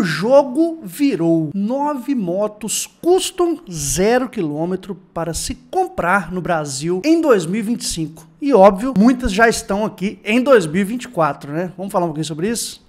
o jogo virou nove motos custom zero quilômetro para se comprar no Brasil em 2025. E óbvio, muitas já estão aqui em 2024, né? Vamos falar um pouquinho sobre isso?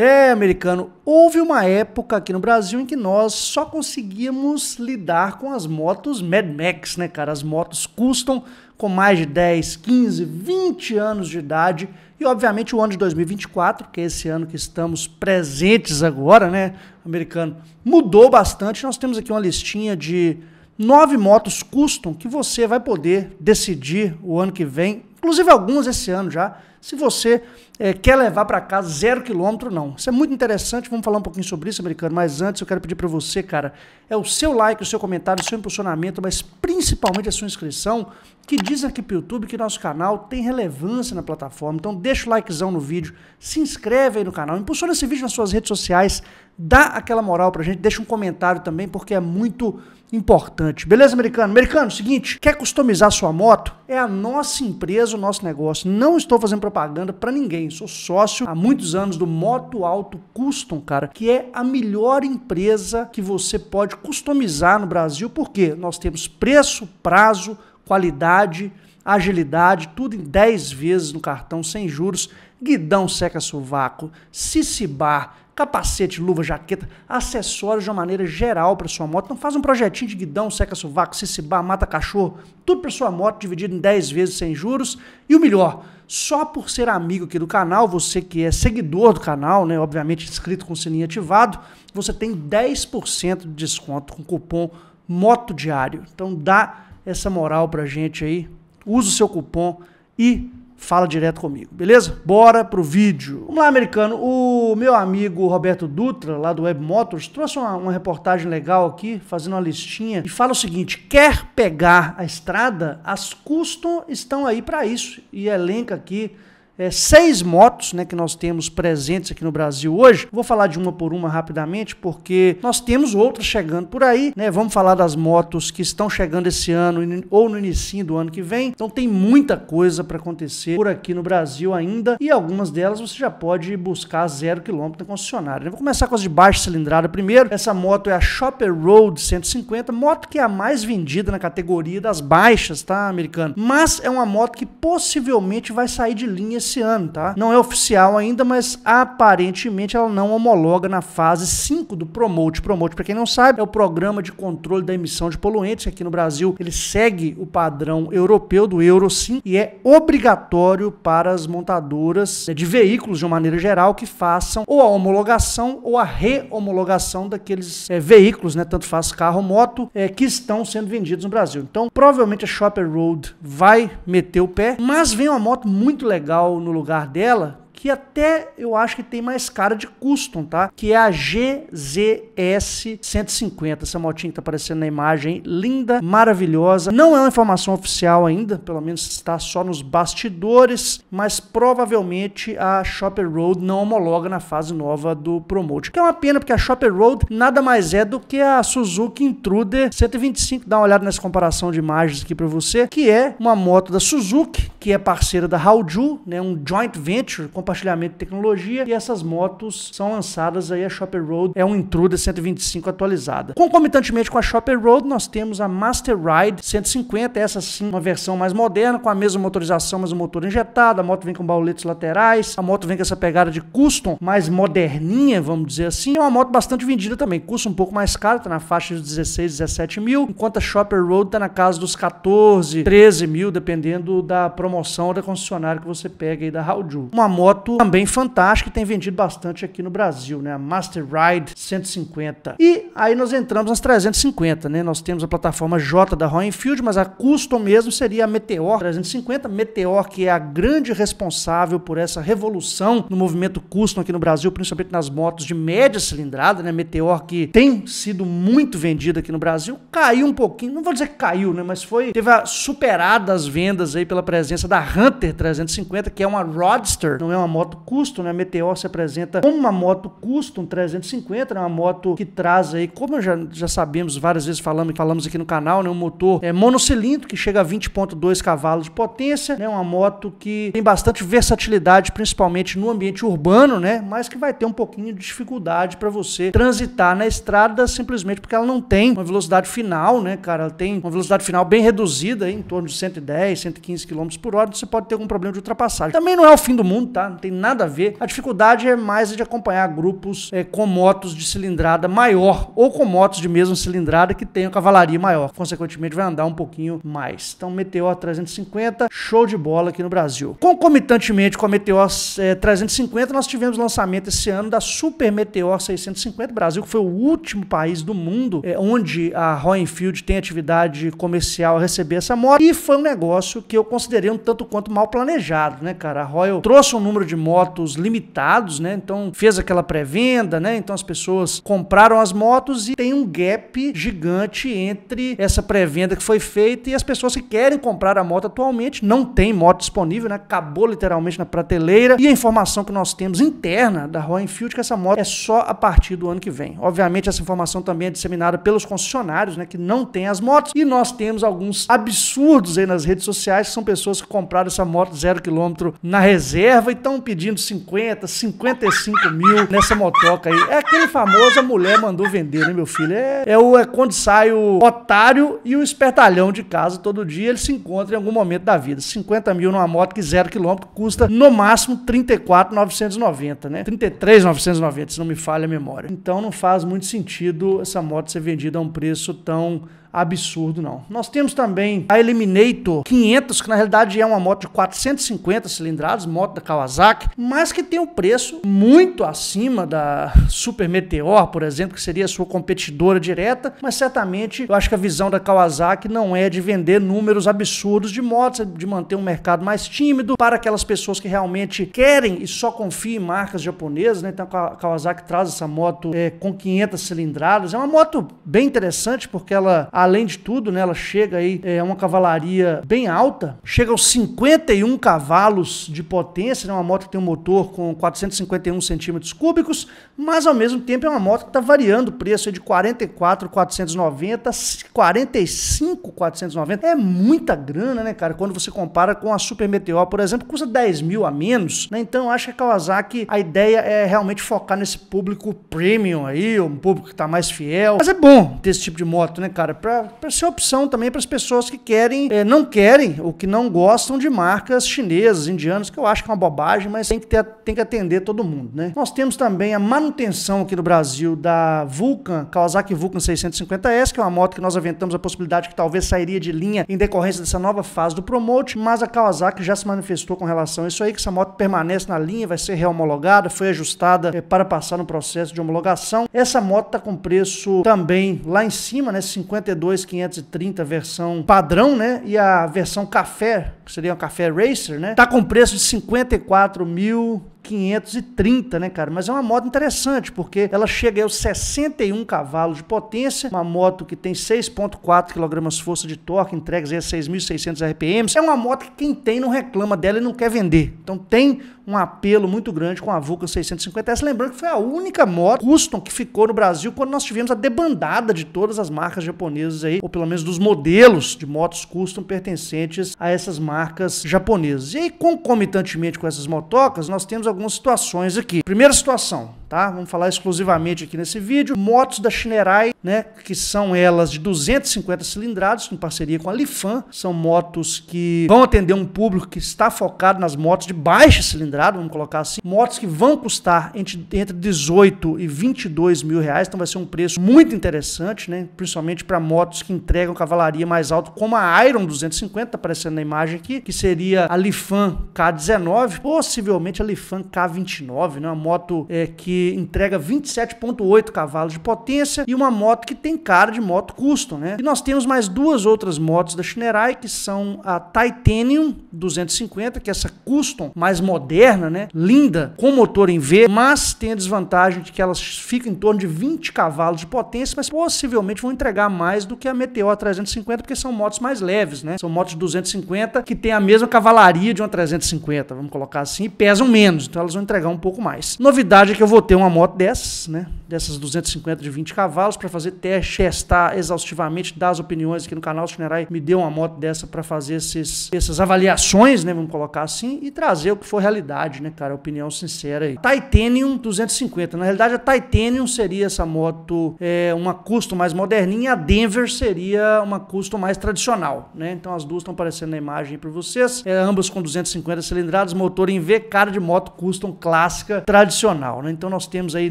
É, americano, houve uma época aqui no Brasil em que nós só conseguíamos lidar com as motos Mad Max, né, cara? As motos custom com mais de 10, 15, 20 anos de idade. E, obviamente, o ano de 2024, que é esse ano que estamos presentes agora, né, americano, mudou bastante. Nós temos aqui uma listinha de nove motos custom que você vai poder decidir o ano que vem inclusive alguns esse ano já, se você é, quer levar para casa zero quilômetro, não. Isso é muito interessante, vamos falar um pouquinho sobre isso, americano, mas antes eu quero pedir para você, cara, é o seu like, o seu comentário, o seu impulsionamento, mas principalmente a sua inscrição, que diz aqui para o YouTube que nosso canal tem relevância na plataforma, então deixa o likezão no vídeo, se inscreve aí no canal, impulsiona esse vídeo nas suas redes sociais, dá aquela moral pra gente, deixa um comentário também, porque é muito importante. Beleza, americano? Americano, seguinte, quer customizar sua moto? É a nossa empresa fez o nosso negócio. Não estou fazendo propaganda para ninguém. Sou sócio há muitos anos do Moto Alto Custom, cara, que é a melhor empresa que você pode customizar no Brasil, porque nós temos preço, prazo, qualidade, agilidade, tudo em 10 vezes no cartão sem juros, guidão seca sovaco, Cicibar, capacete, luva, jaqueta, acessórios de uma maneira geral para sua moto. Então faz um projetinho de guidão, seca sovaco, sissibá, mata cachorro, tudo para sua moto dividido em 10 vezes sem juros. E o melhor, só por ser amigo aqui do canal, você que é seguidor do canal, né, obviamente inscrito com o sininho ativado, você tem 10% de desconto com o cupom Moto Diário. Então dá essa moral pra gente aí, usa o seu cupom e fala direto comigo, beleza? Bora pro vídeo. Vamos lá, americano. O meu amigo Roberto Dutra, lá do Web Motors, trouxe uma, uma reportagem legal aqui, fazendo uma listinha, e fala o seguinte: quer pegar a estrada? As custom estão aí para isso. E elenca aqui é, seis motos né, que nós temos presentes aqui no Brasil hoje. Vou falar de uma por uma rapidamente, porque nós temos outras chegando por aí. Né? Vamos falar das motos que estão chegando esse ano ou no início do ano que vem. Então tem muita coisa para acontecer por aqui no Brasil ainda e algumas delas você já pode buscar zero quilômetro na concessionária. Né? Vou começar com as de baixa cilindrada primeiro. Essa moto é a Shopper Road 150, moto que é a mais vendida na categoria das baixas, tá, americano? Mas é uma moto que possivelmente vai sair de linha esse ano, tá? Não é oficial ainda, mas aparentemente ela não homologa na fase 5 do Promote. Promote, para quem não sabe, é o programa de controle da emissão de poluentes, aqui no Brasil ele segue o padrão europeu do Euro 5 e é obrigatório para as montadoras né, de veículos de uma maneira geral que façam ou a homologação ou a rehomologação daqueles é, veículos, né, tanto faz carro ou moto, é, que estão sendo vendidos no Brasil. Então, provavelmente a Shopper Road vai meter o pé, mas vem uma moto muito legal no lugar dela, que até eu acho que tem mais cara de custom, tá? Que é a GZS 150. Essa motinha que tá aparecendo na imagem, linda, maravilhosa. Não é uma informação oficial ainda, pelo menos está só nos bastidores, mas provavelmente a Shopper Road não homologa na fase nova do Promote. Que é uma pena, porque a Shopper Road nada mais é do que a Suzuki Intruder 125. Dá uma olhada nessa comparação de imagens aqui para você, que é uma moto da Suzuki, que é parceira da Haoju, né? Um joint venture, compartilhamento de tecnologia e essas motos são lançadas aí a Shopper Road é um Intruder 125 atualizada. Concomitantemente com a Shopper Road nós temos a Master Ride 150, essa sim uma versão mais moderna com a mesma motorização, mas o motor injetado, a moto vem com bauletes laterais, a moto vem com essa pegada de custom mais moderninha, vamos dizer assim, é uma moto bastante vendida também, custa um pouco mais caro, tá na faixa de 16, 17 mil, enquanto a Shopper Road tá na casa dos 14, 13 mil, dependendo da promoção da concessionária que você pega aí da Hauju. Uma moto moto também fantástica e tem vendido bastante aqui no Brasil, né? A Master Ride 150. E aí nós entramos nas 350, né? Nós temos a plataforma J da Royal Enfield, mas a custom mesmo seria a Meteor 350. Meteor que é a grande responsável por essa revolução no movimento custom aqui no Brasil, principalmente nas motos de média cilindrada, né? Meteor que tem sido muito vendida aqui no Brasil, caiu um pouquinho, não vou dizer que caiu, né? Mas foi, teve a superada as vendas aí pela presença da Hunter 350, que é uma Rodster, não é uma moto custom, né? a Meteor se apresenta como uma moto custom 350, né? uma moto que traz aí, como já, já sabemos várias vezes falamos, falamos aqui no canal, né? um motor é, monocilíndrico que chega a 20.2 cavalos de potência, né? uma moto que tem bastante versatilidade, principalmente no ambiente urbano, né? mas que vai ter um pouquinho de dificuldade para você transitar na estrada simplesmente porque ela não tem uma velocidade final, né, cara? Ela tem uma velocidade final bem reduzida, em torno de 110, 115 km por hora, você pode ter algum problema de ultrapassagem. Também não é o fim do mundo, tá? tem nada a ver. A dificuldade é mais de acompanhar grupos é, com motos de cilindrada maior ou com motos de mesma cilindrada que tenham cavalaria maior. Consequentemente, vai andar um pouquinho mais. Então, Meteor 350, show de bola aqui no Brasil. Concomitantemente com a Meteor é, 350, nós tivemos lançamento esse ano da Super Meteor 650 Brasil, que foi o último país do mundo é, onde a Royal Enfield tem atividade comercial a receber essa moto. E foi um negócio que eu considerei um tanto quanto mal planejado, né, cara? A Royal trouxe um número de motos limitados, né? Então fez aquela pré-venda, né? Então as pessoas compraram as motos e tem um gap gigante entre essa pré-venda que foi feita e as pessoas que querem comprar a moto atualmente não tem moto disponível, né? Acabou literalmente na prateleira. E a informação que nós temos interna da Royal Enfield é que essa moto é só a partir do ano que vem. Obviamente essa informação também é disseminada pelos concessionários, né, que não tem as motos e nós temos alguns absurdos aí nas redes sociais que são pessoas que compraram essa moto zero quilômetro na reserva, então estão pedindo 50, 55 mil nessa motoca aí. É aquele famoso a mulher mandou vender, né, meu filho? É, é, o, é quando sai o otário e o espertalhão de casa todo dia, eles se encontram em algum momento da vida. 50 mil numa moto que zero quilômetro custa no máximo 34,990, né? 33,990, se não me falha a memória. Então não faz muito sentido essa moto ser vendida a um preço tão absurdo, não. Nós temos também a Eliminator 500, que na realidade é uma moto de 450 cilindradas, moto da Kawasaki, mas que tem um preço muito acima da Super Meteor, por exemplo, que seria a sua competidora direta, mas certamente eu acho que a visão da Kawasaki não é de vender números absurdos de motos, é de manter um mercado mais tímido para aquelas pessoas que realmente querem e só confiam em marcas japonesas, né? Então a Kawasaki traz essa moto é, com 500 cilindradas, é uma moto bem interessante porque ela Além de tudo, né, ela chega aí, é uma cavalaria bem alta, chega aos 51 cavalos de potência, né, uma moto que tem um motor com 451 centímetros cúbicos, mas ao mesmo tempo é uma moto que está variando o preço de 44,490, 45,490. É muita grana, né, cara? Quando você compara com a Super Meteor, por exemplo, custa 10 mil a menos, né? Então eu acho que a Kawasaki, a ideia é realmente focar nesse público premium aí, um público que está mais fiel. Mas é bom ter esse tipo de moto, né, cara? para ser opção também para as pessoas que querem, é, não querem ou que não gostam de marcas chinesas, indianas, que eu acho que é uma bobagem, mas tem que, ter, tem que atender todo mundo, né? Nós temos também a manutenção aqui no Brasil da Vulcan, Kawasaki Vulcan 650S, que é uma moto que nós aventamos a possibilidade que talvez sairia de linha em decorrência dessa nova fase do Promote, mas a Kawasaki já se manifestou com relação a isso aí, que essa moto permanece na linha, vai ser reomologada, foi ajustada é, para passar no processo de homologação. Essa moto está com preço também lá em cima, né? 52 2530 versão padrão, né? E a versão café, que seria um café racer, né? Tá com preço de 54 mil 530, né, cara? Mas é uma moto interessante, porque ela chega aos 61 cavalos de potência, uma moto que tem 6.4 kgf de torque, entregues a 6.600 RPMs. É uma moto que quem tem não reclama dela e não quer vender. Então tem um apelo muito grande com a Vulcan 650S, lembrando que foi a única moto custom que ficou no Brasil quando nós tivemos a debandada de todas as marcas japonesas aí, ou pelo menos dos modelos de motos custom pertencentes a essas marcas japonesas. E aí, concomitantemente com essas motocas, nós temos algumas situações aqui. Primeira situação, tá? Vamos falar exclusivamente aqui nesse vídeo. Motos da Shinerai, né? Que são elas de 250 cilindrados em parceria com a Lifan. São motos que vão atender um público que está focado nas motos de baixa cilindrada, vamos colocar assim. Motos que vão custar entre, entre 18 e 22 mil reais, então vai ser um preço muito interessante, né? Principalmente para motos que entregam cavalaria mais alto, como a Iron 250, tá aparecendo na imagem aqui, que seria a Lifan K19, possivelmente a Lifan K29, né? uma moto é, que entrega 27,8 cavalos de potência e uma moto que tem cara de moto custom. Né? E nós temos mais duas outras motos da Shinerai, que são a Titanium 250, que é essa custom mais moderna, né? linda, com motor em V, mas tem a desvantagem de que elas ficam em torno de 20 cavalos de potência, mas possivelmente vão entregar mais do que a Meteor 350, porque são motos mais leves, né? São motos de 250 que tem a mesma cavalaria de uma 350, vamos colocar assim, e pesam menos, então elas vão entregar um pouco mais. Novidade é que eu vou ter uma moto dessas, né? Dessas 250 de 20 cavalos para fazer teste, testar exaustivamente, dar as opiniões aqui no canal. O Chinerai me deu uma moto dessa para fazer esses, essas avaliações, né? Vamos colocar assim, e trazer o que for realidade, né, cara? Opinião sincera aí. Titanium 250. Na realidade, a Titanium seria essa moto, é, uma custo mais moderninha, a Denver seria uma custo mais tradicional, né? Então as duas estão aparecendo na imagem para vocês. É, ambas com 250 cilindradas, motor em V, cara de moto custom clássica tradicional. Né? Então nós temos aí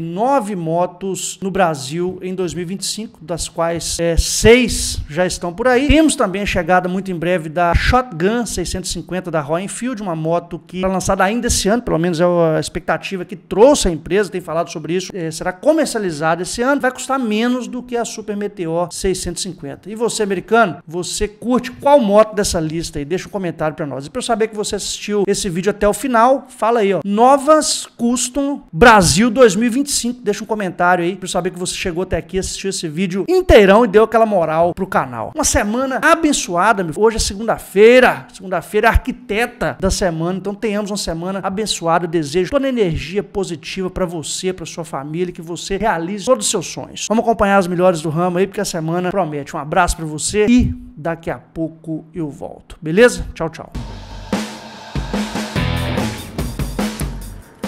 nove motos no Brasil em 2025, das quais é, seis já estão por aí. Temos também a chegada muito em breve da Shotgun 650 da Royal Enfield, uma moto que será lançada ainda esse ano, pelo menos é a expectativa que trouxe a empresa, tem falado sobre isso, é, será comercializada esse ano, vai custar menos do que a Super Meteor 650. E você, americano, você curte qual moto dessa lista aí? Deixa um comentário para nós. E para eu saber que você assistiu esse vídeo até o final, fala aí, ó. Novas Custom Brasil 2025. Deixa um comentário aí pra eu saber que você chegou até aqui, assistiu esse vídeo inteirão e deu aquela moral pro canal. Uma semana abençoada, meu. Hoje é segunda-feira. Segunda-feira, é arquiteta da semana. Então tenhamos uma semana abençoada. Eu desejo toda energia positiva para você, para sua família, que você realize todos os seus sonhos. Vamos acompanhar as melhores do ramo aí, porque a semana promete. Um abraço para você e daqui a pouco eu volto. Beleza? Tchau, tchau.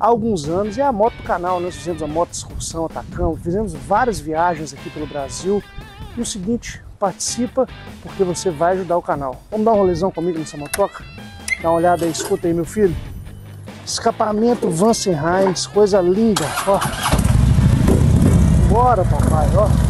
há alguns anos, é a moto do canal. Nós né? fizemos a moto excursão Atacama, fizemos várias viagens aqui pelo Brasil. E o seguinte, participa porque você vai ajudar o canal. Vamos dar um rolezão comigo nessa motoca? Dá uma olhada aí, escuta aí meu filho. Escapamento Vansenheims, coisa linda, ó. Bora papai, ó.